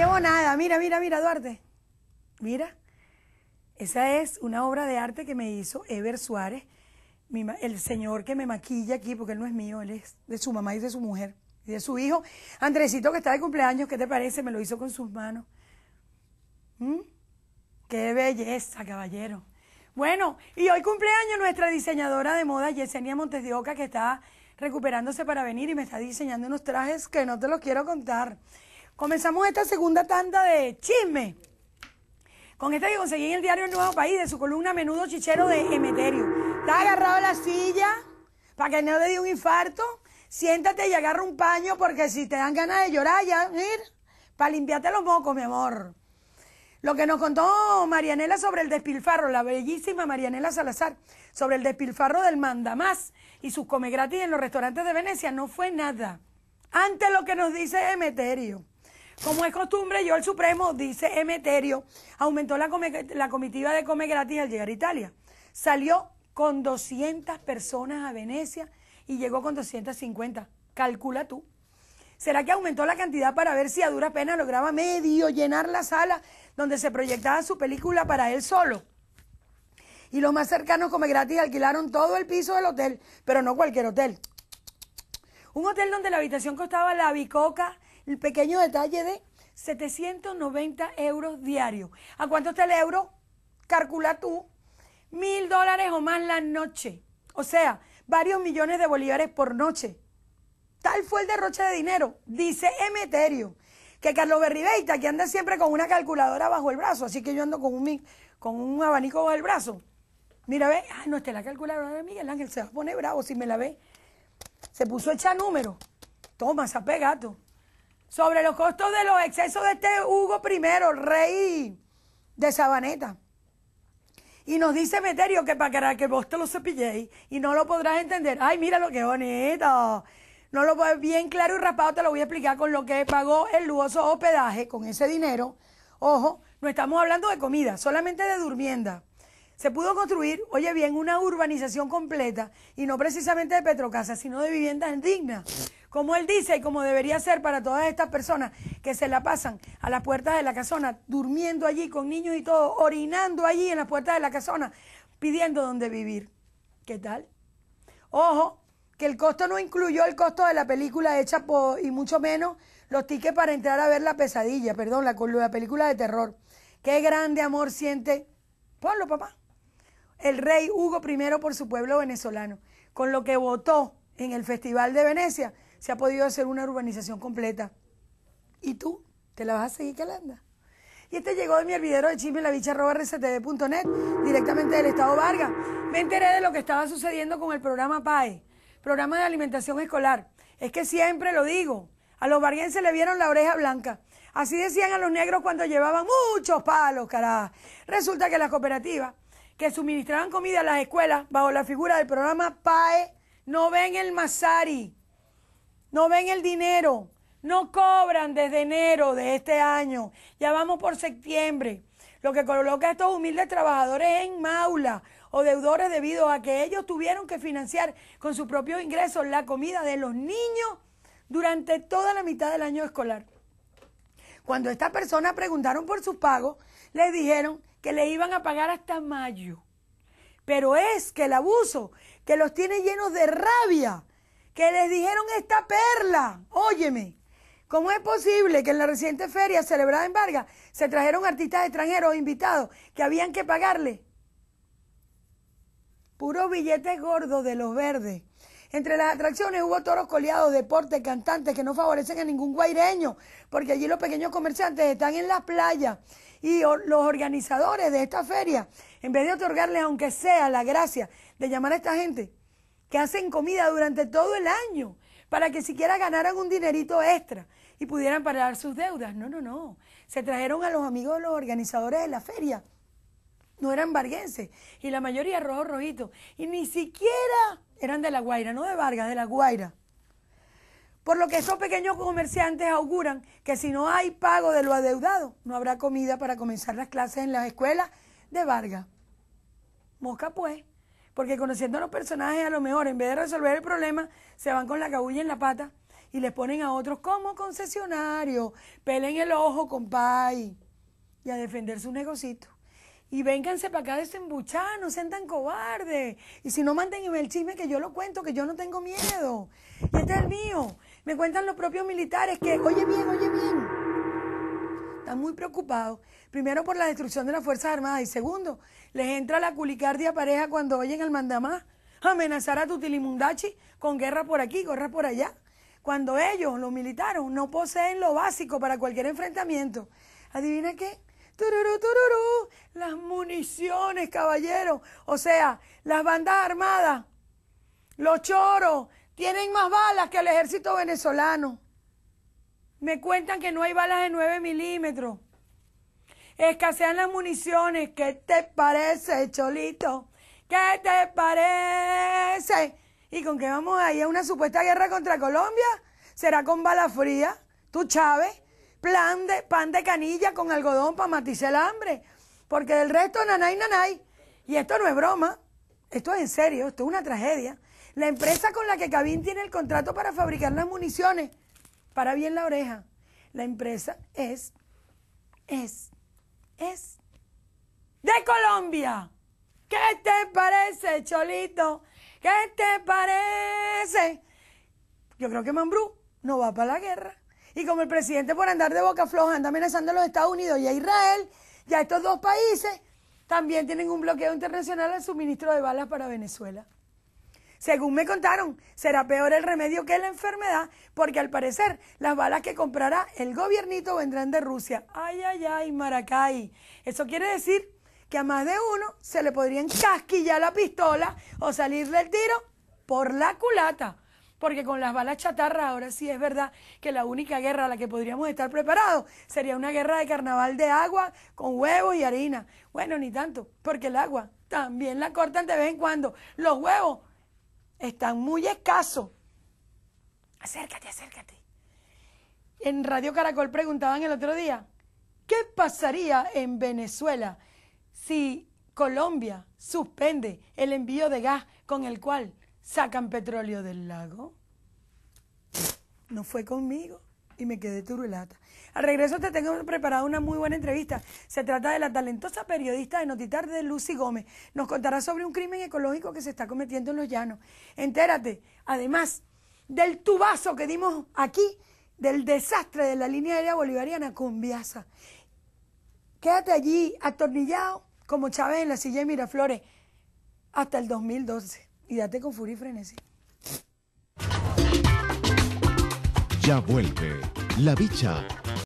llevo nada. Mira, mira, mira, Duarte. Mira. Esa es una obra de arte que me hizo Ever Suárez, el señor que me maquilla aquí, porque él no es mío, él es de su mamá y de su mujer y de su hijo. Andresito, que está de cumpleaños, ¿qué te parece? Me lo hizo con sus manos. ¿Mm? ¡Qué belleza, caballero! Bueno, y hoy cumpleaños nuestra diseñadora de moda, Yesenia Montes de Oca, que está recuperándose para venir y me está diseñando unos trajes que no te los quiero contar. Comenzamos esta segunda tanda de chisme. Con este que conseguí en el diario Nuevo País, de su columna Menudo Chichero de Emeterio. Está agarrado la silla para que no te dé un infarto. Siéntate y agarra un paño porque si te dan ganas de llorar, ya, ir, para limpiarte los mocos, mi amor. Lo que nos contó Marianela sobre el despilfarro, la bellísima Marianela Salazar, sobre el despilfarro del mandamás y sus come gratis en los restaurantes de Venecia, no fue nada. Ante lo que nos dice Emeterio. Como es costumbre, yo el Supremo, dice Emeterio, aumentó la, comitiva de Come Gratis al llegar a Italia. Salió con 200 personas a Venecia y llegó con 250. Calcula tú. ¿Será que aumentó la cantidad para ver si a duras penas lograba medio llenar la sala donde se proyectaba su película para él solo? Y los más cercanos Come Gratis alquilaron todo el piso del hotel, pero no cualquier hotel. Un hotel donde la habitación costaba la bicoca el pequeño detalle de 790 euros diarios. ¿A cuánto está el euro? Calcula tú, mil dólares o más la noche. O sea, varios millones de bolívares por noche. Tal fue el derroche de dinero, dice Emeterio, que Carlos Berribeita, que anda siempre con una calculadora bajo el brazo, así que yo ando con un, con un abanico bajo el brazo. Mira, ve, ah, no, está la calculadora de Miguel Ángel, se va a poner bravo si me la ve. Se puso a echar números. Toma, se ha pegado sobre los costos de los excesos de este Hugo I, rey de Sabaneta. Y nos dice Meterio que para que vos te lo cepilléis y no lo podrás entender. Ay, mira lo que bonito. No lo puedes bien claro y rapado, te lo voy a explicar con lo que pagó el lujoso hospedaje con ese dinero. Ojo, no estamos hablando de comida, solamente de durmienda se pudo construir, oye bien, una urbanización completa y no precisamente de petrocasas, sino de viviendas dignas, como él dice y como debería ser para todas estas personas que se la pasan a las puertas de la casona, durmiendo allí con niños y todo, orinando allí en las puertas de la casona, pidiendo dónde vivir. ¿Qué tal? Ojo, que el costo no incluyó el costo de la película hecha por, y mucho menos los tickets para entrar a ver la pesadilla, perdón, la, la película de terror. Qué grande amor siente. Ponlo, papá el rey Hugo I por su pueblo venezolano. Con lo que votó en el Festival de Venecia, se ha podido hacer una urbanización completa. ¿Y tú? ¿Te la vas a seguir calanda? Y este llegó de mi hervidero de chisme, la bicha directamente del Estado Vargas. Me enteré de lo que estaba sucediendo con el programa PAE, programa de alimentación escolar. Es que siempre lo digo, a los varguenses le vieron la oreja blanca. Así decían a los negros cuando llevaban muchos palos, carajo. Resulta que las cooperativas que suministraban comida a las escuelas bajo la figura del programa PAE no ven el Masari, no ven el dinero, no cobran desde enero de este año, ya vamos por septiembre, lo que coloca a estos humildes trabajadores en maula o deudores debido a que ellos tuvieron que financiar con sus propios ingresos la comida de los niños durante toda la mitad del año escolar. Cuando estas personas preguntaron por sus pagos, les dijeron que le iban a pagar hasta mayo. Pero es que el abuso, que los tiene llenos de rabia, que les dijeron esta perla, óyeme, ¿Cómo es posible que en la reciente feria celebrada en Vargas se trajeron artistas extranjeros invitados que habían que pagarle? Puros billetes gordos de los verdes. Entre las atracciones hubo toros coleados, deportes, cantantes que no favorecen a ningún guaireño, porque allí los pequeños comerciantes están en las playas y los organizadores de esta feria, en vez de otorgarles aunque sea la gracia de llamar a esta gente que hacen comida durante todo el año, para que siquiera ganaran un dinerito extra y pudieran pagar sus deudas. No, no, no. Se trajeron a los amigos de los organizadores de la feria no eran varguenses y la mayoría rojo rojito y ni siquiera eran de La Guaira, no de Vargas, de La Guaira. Por lo que esos pequeños comerciantes auguran que si no hay pago de lo adeudado, no habrá comida para comenzar las clases en las escuelas de Vargas. Mosca pues, porque conociendo a los personajes a lo mejor en vez de resolver el problema, se van con la cabulla en la pata y les ponen a otros como concesionarios, pelen el ojo, compay, y a defender sus negocito y vénganse para acá desembuchar, este no sean tan cobardes. Y si no, me el chisme que yo lo cuento, que yo no tengo miedo. Y este es el mío. Me cuentan los propios militares que, oye bien, oye bien. Están muy preocupados. Primero por la destrucción de las Fuerzas Armadas y segundo, les entra la culicardia pareja cuando oyen al mandamás amenazar a Tutilimundachi con guerra por aquí, guerra por allá. Cuando ellos, los militares, no poseen lo básico para cualquier enfrentamiento. ¿Adivina qué? las municiones, caballero. O sea, las bandas armadas, los choros, tienen más balas que el ejército venezolano. Me cuentan que no hay balas de 9 milímetros. Escasean las municiones. ¿Qué te parece, Cholito? ¿Qué te parece? ¿Y con qué vamos ahí a una supuesta guerra contra Colombia? ¿Será con bala fría? ¿Tú, Chávez? plan de, pan de canilla con algodón para matizar el hambre. Porque del resto, nanay, nanay. Y esto no es broma, esto es en serio, esto es una tragedia. La empresa con la que Cabín tiene el contrato para fabricar las municiones, para bien la oreja. La empresa es, es, es de Colombia. ¿Qué te parece, Cholito? ¿Qué te parece? Yo creo que Mambrú no va para la guerra. Y como el presidente por andar de boca floja anda amenazando a los Estados Unidos y a Israel, ya estos dos países también tienen un bloqueo internacional al suministro de balas para Venezuela. Según me contaron, será peor el remedio que la enfermedad, porque al parecer las balas que comprará el gobiernito vendrán de Rusia. Ay, ay, ay, Maracay. Eso quiere decir que a más de uno se le podrían casquillar la pistola o salirle el tiro por la culata porque con las balas chatarra ahora sí es verdad que la única guerra a la que podríamos estar preparados sería una guerra de carnaval de agua con huevos y harina. Bueno, ni tanto, porque el agua también la cortan de vez en cuando. Los huevos están muy escasos. Acércate, acércate. En Radio Caracol preguntaban el otro día, ¿qué pasaría en Venezuela si Colombia suspende el envío de gas con el cual sacan petróleo del lago. No fue conmigo y me quedé turulata. Al regreso te tengo preparada una muy buena entrevista. Se trata de la talentosa periodista de Notitar de Lucy Gómez. Nos contará sobre un crimen ecológico que se está cometiendo en los llanos. Entérate, además del tubazo que dimos aquí, del desastre de la línea aérea bolivariana con Quédate allí atornillado como Chávez en la silla de Miraflores hasta el 2012 y date con furia y frenesí. Ya vuelve La Bicha